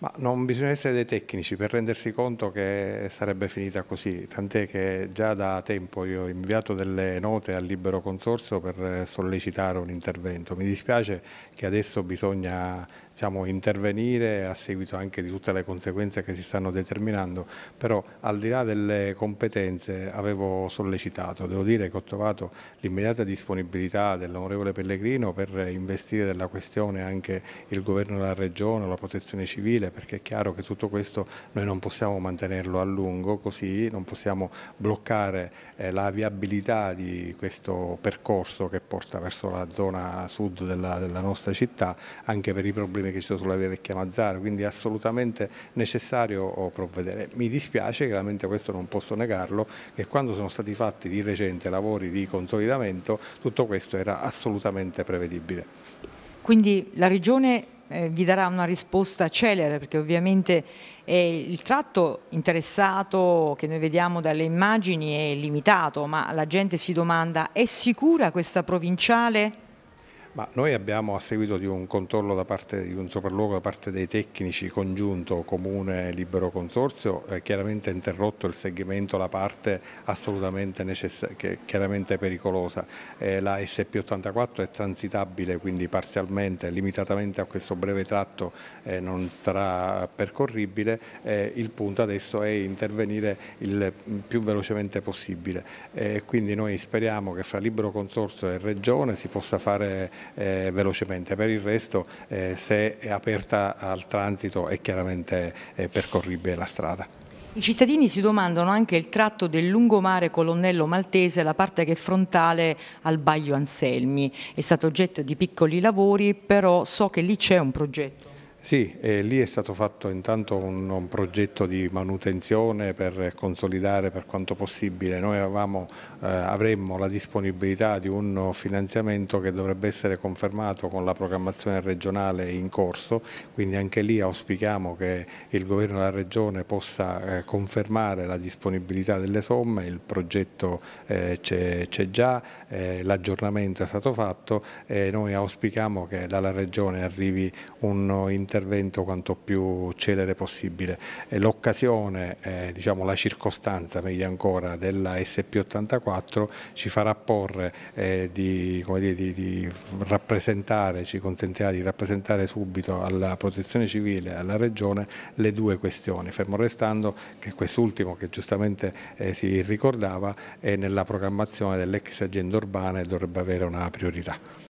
Ma non bisogna essere dei tecnici per rendersi conto che sarebbe finita così, tant'è che già da tempo io ho inviato delle note al libero consorzio per sollecitare un intervento. Mi dispiace che adesso bisogna diciamo, intervenire a seguito anche di tutte le conseguenze che si stanno determinando, però al di là delle competenze avevo sollecitato, devo dire che ho trovato l'immediata disponibilità dell'onorevole Pellegrino per investire della questione anche il governo della regione, la protezione civile, perché è chiaro che tutto questo noi non possiamo mantenerlo a lungo, così non possiamo bloccare eh, la viabilità di questo percorso che porta verso la zona sud della, della nostra città, anche per i problemi che ci sono sulla via Vecchia Mazzara, quindi è assolutamente necessario oh, provvedere. Mi dispiace, chiaramente questo non posso negarlo, che quando sono stati fatti di recente lavori di consolidamento tutto questo era assolutamente prevedibile. Quindi la Regione eh, vi darà una risposta celere perché ovviamente eh, il tratto interessato che noi vediamo dalle immagini è limitato ma la gente si domanda è sicura questa provinciale? Ma noi abbiamo, a seguito di un controllo da parte di un sopralluogo da parte dei tecnici congiunto Comune Libero Consorzio, eh, chiaramente interrotto il segmento, la parte assolutamente che, chiaramente pericolosa. Eh, la SP84 è transitabile, quindi parzialmente, limitatamente a questo breve tratto eh, non sarà percorribile. Eh, il punto adesso è intervenire il mm, più velocemente possibile. Eh, quindi noi speriamo che fra Libero Consorzio e Regione si possa fare eh, velocemente. Per il resto eh, se è aperta al transito è chiaramente eh, percorribile la strada. I cittadini si domandano anche il tratto del lungomare Colonnello Maltese, la parte che è frontale al Baglio Anselmi. È stato oggetto di piccoli lavori, però so che lì c'è un progetto. Sì, eh, lì è stato fatto intanto un, un, progetto di manutenzione per consolidare per quanto possibile. Noi avevamo, eh, avremmo la disponibilità di un finanziamento che dovrebbe essere confermato con la programmazione regionale in corso, quindi anche lì auspichiamo che il governo della regione possa eh, confermare la disponibilità delle somme, il progetto eh, c'è già, eh, l'aggiornamento è stato fatto e noi auspichiamo che dalla regione arrivi un intervento intervento quanto più celere possibile. L'occasione, eh, diciamo la circostanza meglio ancora della SP84 ci farà porre eh, di, dire, di, di rappresentare, ci consentirà di rappresentare subito alla protezione civile e alla regione le due questioni, fermo restando che quest'ultimo che giustamente eh, si ricordava è nella programmazione dell'ex agenda urbana e dovrebbe avere una priorità.